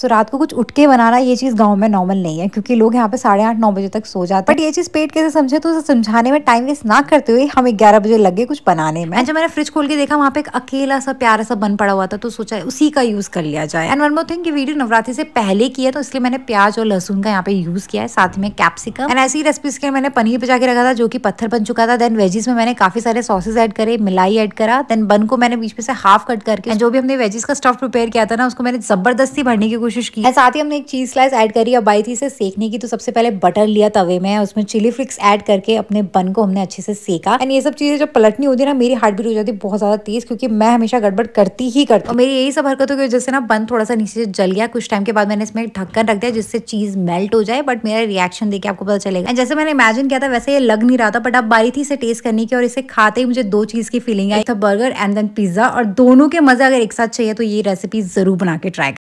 सो so, रात को कुछ उठ के बनाना ये चीज़ गांव में नॉर्मल नहीं है क्योंकि लोग यहाँ पे साढ़े आठ नौ बजे तक सो जाते हैं बट ये चीज़ पेट कैसे समझे तो उसे समझाने में टाइम वेस्ट ना करते हुए हमें ग्यारह बजे लगे कुछ बनाने में जब अच्छा, मैंने फ्रिज खोल के देखा वहाँ पे एक अकेला सा प्यारा सा बन पड़ा हुआ था तो सोचा है उसी का यूज़ कर लिया जाए and one more thing video Navratri से पहले की है तो इसलिए मैंने प्याज और लहसुन का यहाँ पे यूज़ किया है साथ में कैप्सिकम एंड ऐसी रेसिपीज के मैंने पनीर पिजा के रखा था जो कि पत्थर बन चुका था देन वेजिस में मैंने काफ़ी सारे सॉसेज ऐड करे मिलाई एड करा देन बन को मैंने बीच में से हाफ कट करके जो भी हमने वेजिस का स्टफ प्रिपेयर किया था ना उसको मैंने जबरदस्ती भरने की कोशिश की है साथ ही हमने एक चीज़ स्लाइस ऐड करी अब आई थी इसे सेकने की तो सबसे पहले बटर लिया तवे में उसमें चिली फ्लिक्स ऐड करके अपने बन को हमने अच्छे से सेका एंड ये सब चीज़ें जब पलटनी होती है ना मेरी हार्ट बीट हो जाती है बहुत ज़्यादा तेज़ क्योंकि मैं हमेशा गड़बड़ करती ही करती हूँ मेरी यही सब हरकतों की वजह से ना बन थोड़ा सा नीचे से जल गया कुछ टाइम के बाद मैंने इसमें ढक्कन रख दिया जिससे चीज़ मेल्ट हो जाए बट मेरा रिएक्शन देखिए आपको पता चलेगा जैसे मैंने इमेजिन किया था वैसे ये लग नहीं रहा था बट अब बारी थी इसे टेस्ट करने की और इसे खाते ही मुझे दो चीज़ की फीलिंग आई था बर्गर एंड देन पिज्ज़ा और दोनों के मज़े अगर एक साथ चाहिए तो ये रेसिपी ज़रूर बना के ट्राई